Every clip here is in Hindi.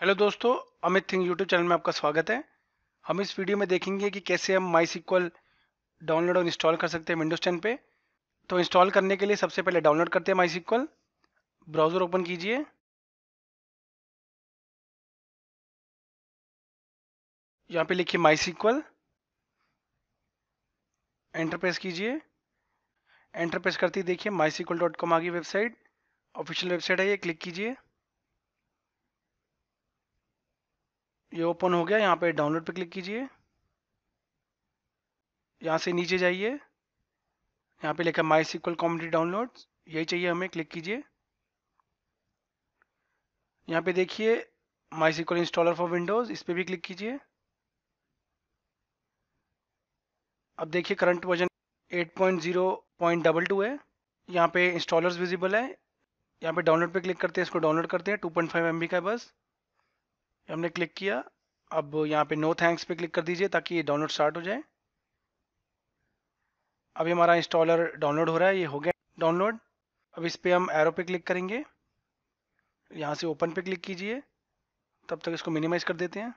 हेलो दोस्तों अमित सिंह यूट्यूब चैनल में आपका स्वागत है हम इस वीडियो में देखेंगे कि कैसे हम माई सिक्वल डाउनलोड और इंस्टॉल कर सकते हैं विंडोज टेन पे तो इंस्टॉल करने के लिए सबसे पहले डाउनलोड करते हैं माई सिक्वल ब्राउज़र ओपन कीजिए यहाँ पे लिखिए माई सिक्वल प्रेस कीजिए प्रेस करते ही देखिए माई सिक्वल डॉट कॉम आ गई वेबसाइट ऑफिशियल वेबसाइट है ये क्लिक कीजिए ये ओपन हो गया यहाँ पे डाउनलोड पे क्लिक कीजिए यहाँ से नीचे जाइए यहाँ पे लिखा माई सिक्वल कॉमेडी डाउनलोड यही चाहिए हमें क्लिक कीजिए यहाँ पे देखिए MySQL installer for Windows इस पर भी क्लिक कीजिए अब देखिए करंट वर्जन 8.0.22 है यहाँ पे इंस्टॉलर्स विजिबल है यहाँ पे डाउनलोड पे क्लिक करते हैं इसको डाउनलोड करते हैं 2.5 पॉइंट का बस हमने क्लिक किया अब यहाँ पे नो थैंक्स पे क्लिक कर दीजिए ताकि ये डाउनलोड स्टार्ट हो जाए अभी हमारा इंस्टॉलर डाउनलोड हो रहा है ये हो गया डाउनलोड अब इस पर हम एरो पे क्लिक करेंगे यहाँ से ओपन पे क्लिक कीजिए तब तक इसको मिनिमाइज कर देते हैं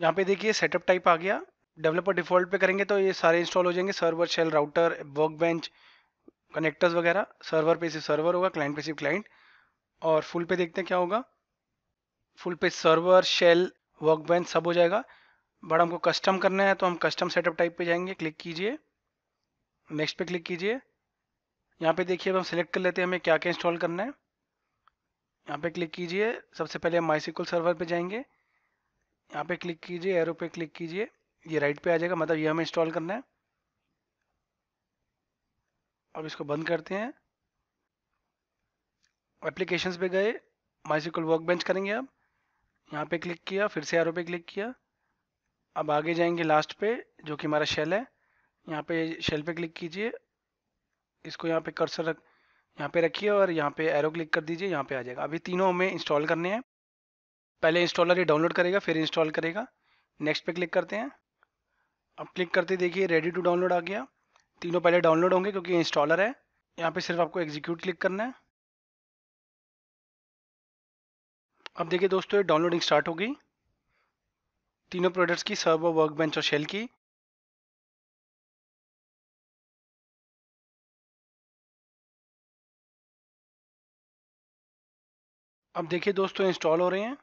यहाँ पे देखिए सेटअप टाइप आ गया डेवलपर डिफॉल्ट पे करेंगे तो ये सारे इंस्टॉल हो जाएंगे server shell router workbench connectors वगैरह सर्वर पे सिर्फ सर्वर होगा क्लाइंट पे सिर्फ क्लाइंट और फुल पे देखते हैं क्या होगा फुल पे सर्वर शेल वर्क बेंच सब हो जाएगा बट हमको कस्टम करना है तो हम कस्टम सेटअप टाइप पे जाएंगे क्लिक कीजिए नेक्स्ट पे क्लिक कीजिए यहाँ पे देखिए अब हम सेलेक्ट कर लेते हैं हमें क्या क्या इंस्टॉल करना है यहाँ पे क्लिक कीजिए सबसे पहले हम माइसिकल सर्वर पे जाएंगे यहाँ पे क्लिक कीजिए एरो पे क्लिक कीजिए ये राइट पे आ जाएगा मतलब ये हमें इंस्टॉल करना है अब इसको बंद करते हैं एप्लीकेशन पे गए माइसिकल वर्क बेंच करेंगे अब यहाँ पे क्लिक किया फिर से आरो पे क्लिक किया अब आगे जाएंगे लास्ट पे जो कि हमारा शेल है यहाँ पे शेल पे क्लिक कीजिए इसको यहाँ पे कर्सर रख यहाँ पे रखिए और यहाँ पे एरो क्लिक कर दीजिए यहाँ पे आ जाएगा अभी तीनों हमें इंस्टॉल करने हैं पहले इंस्टॉलर ये डाउनलोड करेगा फिर इंस्टॉल करेगा नेक्स्ट पे क्लिक करते हैं अब क्लिक करते देखिए रेडी टू डाउनलोड आ गया तीनों पहले डाउनलोड होंगे क्योंकि इंस्टॉलर है यहाँ पे सिर्फ आपको एग्जीक्यूट क्लिक करना है अब देखिए दोस्तों ये डाउनलोडिंग स्टार्ट होगी तीनों प्रोडक्ट्स की सर्वर वर्कबेंच और शेल की अब देखिए दोस्तों इंस्टॉल हो रहे हैं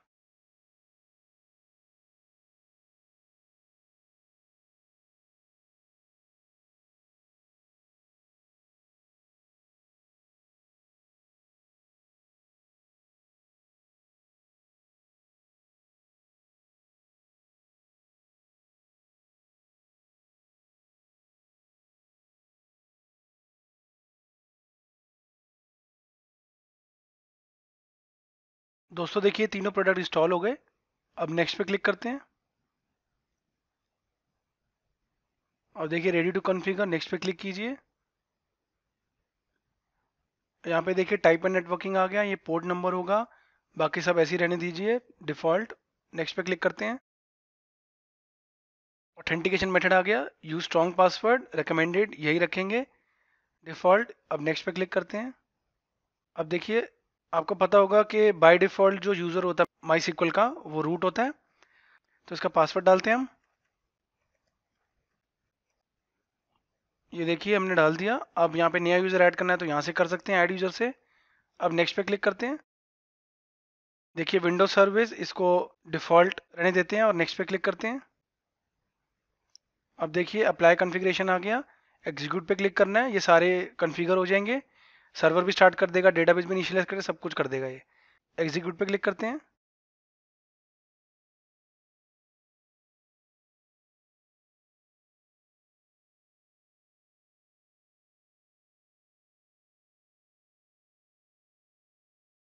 दोस्तों देखिए तीनों प्रोडक्ट इंस्टॉल हो गए अब नेक्स्ट पे क्लिक करते हैं और देखिए रेडी टू कॉन्फ़िगर नेक्स्ट पे क्लिक कीजिए यहाँ पे देखिए टाइप एंड नेटवर्किंग आ गया ये पोर्ट नंबर होगा बाकी सब ऐसे ही रहने दीजिए डिफ़ॉल्ट नेक्स्ट पे क्लिक करते हैं ऑथेंटिकेशन मेथड आ गया यूज स्ट्रॉन्ग पासवर्ड रिकमेंडेड यही रखेंगे डिफ़ॉल्ट अब नेक्स्ट पे क्लिक करते हैं अब देखिए आपको पता होगा कि बाय डिफ़ॉल्ट जो यूज़र होता है माई सिक्वल का वो रूट होता है तो इसका पासवर्ड डालते हैं हम ये देखिए हमने डाल दिया अब यहाँ पे नया यूज़र ऐड करना है तो यहाँ से कर सकते हैं ऐड यूज़र से अब नेक्स्ट पे क्लिक करते हैं देखिए विंडो सर्विस इसको डिफ़ॉल्ट रहने देते हैं और नेक्स्ट पे क्लिक करते हैं अब देखिए अप्लाई कॉन्फ़िगरेशन आ गया एग्जीक्यूट पे क्लिक करना है ये सारे कॉन्फ़िगर हो जाएंगे सर्वर भी स्टार्ट कर देगा डेटाबेस भी इनिशियलाइज करेगा सब कुछ कर देगा ये एग्जीक्यूट पे क्लिक करते हैं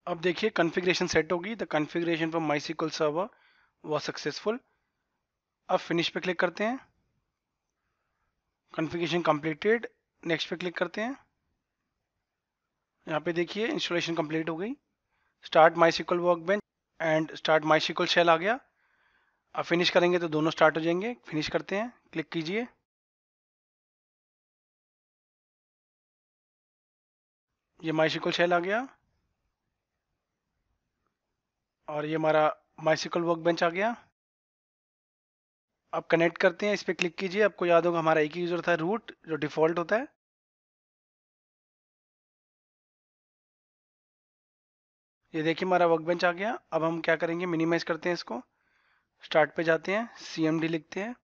अब देखिए कॉन्फ़िगरेशन सेट होगी the configuration for MySQL server was successful अब फिनिश पे क्लिक करते हैं कॉन्फ़िगरेशन कंप्लीटेड नेक्स्ट पे क्लिक करते हैं यहाँ पे देखिए इंस्टॉलेशन कंप्लीट हो गई start MySQL workbench and start MySQL shell आ गया अब फिनिश करेंगे तो दोनों स्टार्ट हो जाएंगे फिनिश करते हैं क्लिक कीजिए ये माई सिकल शेल आ गया और ये हमारा माई सिकल वर्क बेंच आ गया अब कनेक्ट करते हैं इस पर क्लिक कीजिए आपको याद होगा हमारा एक ही यूज़र था रूट जो डिफ़ॉल्ट होता है ये देखिए हमारा वर्क बेंच आ गया अब हम क्या करेंगे मिनिमाइज करते हैं इसको स्टार्ट पे जाते हैं सी एम डी लिखते हैं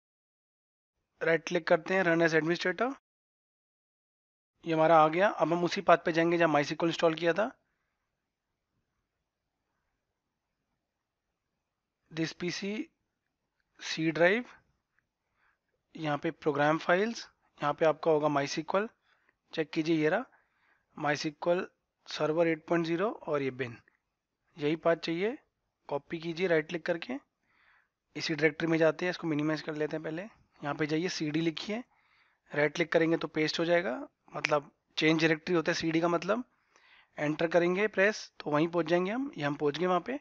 राइट क्लिक करते हैं रन एस एडमिनिस्ट्रेटर ये हमारा आ गया अब हम उसी पाथ पे जाएंगे जहाँ माइसिकल इंस्टॉल किया था दिस पीसी सी ड्राइव यहाँ पे प्रोग्राम फाइल्स यहाँ पे आपका होगा माइसिक्वल चेक कीजिए ये रहा माइसिक्वल सर्वर 8.0 और ये बिन यही पाथ चाहिए कॉपी कीजिए राइट क्लिक करके इसी डायरेक्टरी में जाते हैं इसको मिनिमाइज कर लेते हैं पहले यहाँ पे जाइए सी डी लिखिए राइट क्लिक करेंगे तो पेस्ट हो जाएगा मतलब चेंज डायरेक्टरी होता है सी डी का मतलब एंटर करेंगे प्रेस तो वहीं पहुँच जाएंगे हम ये हम पहुँच गए वहाँ पर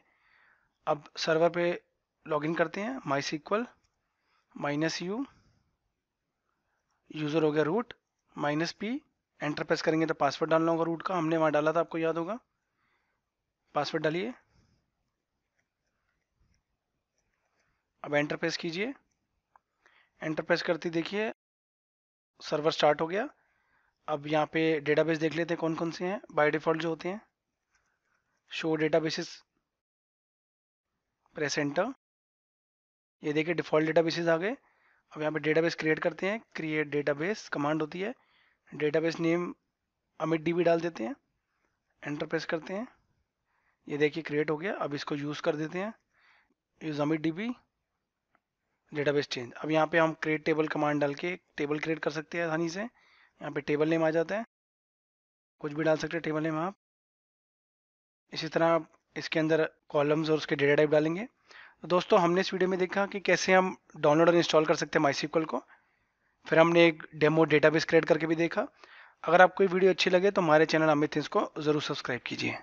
अब सर्वर लॉग इन करते हैं MySQL minus U user हो गया root minus P enter press करेंगे तो पासवर्ड डालना होगा रूट का हमने वहाँ डाला था आपको याद होगा पासवर्ड डालिए अब एंटर प्रेस कीजिए एंटर प्रेस करते देखिए सर्वर स्टार्ट हो गया अब यहाँ पे डेटाबेस देख लेते हैं कौन कौन से हैं बाय डिफ़ॉल्ट जो होते हैं शो डेटाबेसेस प्रेस एंटर ये देखिए डिफ़ॉल्ट डेटाबेसेस आ गए अब यहाँ पे डेटाबेस क्रिएट करते हैं क्रिएट डेटाबेस कमांड होती है डेटाबेस नेम अमित डी डाल देते हैं एंटर प्रेस करते हैं ये देखिए क्रिएट हो गया अब इसको यूज़ कर देते हैं use Amit D database change अब यहाँ पे हम क्रिएट टेबल कमांड डाल के टेबल क्रिएट कर सकते हैं आसानी से यहाँ पे टेबल नेम आ जाता है कुछ भी डाल सकते हैं टेबल नेम आप इसी तरह आप इसके अंदर कॉलम्स और उसके डेटा टाइप डालेंगे तो दोस्तों हमने इस वीडियो में देखा कि कैसे हम डाउनलोड और इंस्टॉल कर सकते हैं माई को फिर हमने एक डेमो डेटाबेस क्रिएट करके भी देखा अगर आपको ये वीडियो अच्छी लगे तो हमारे चैनल अमित को ज़रूर सब्सक्राइब कीजिए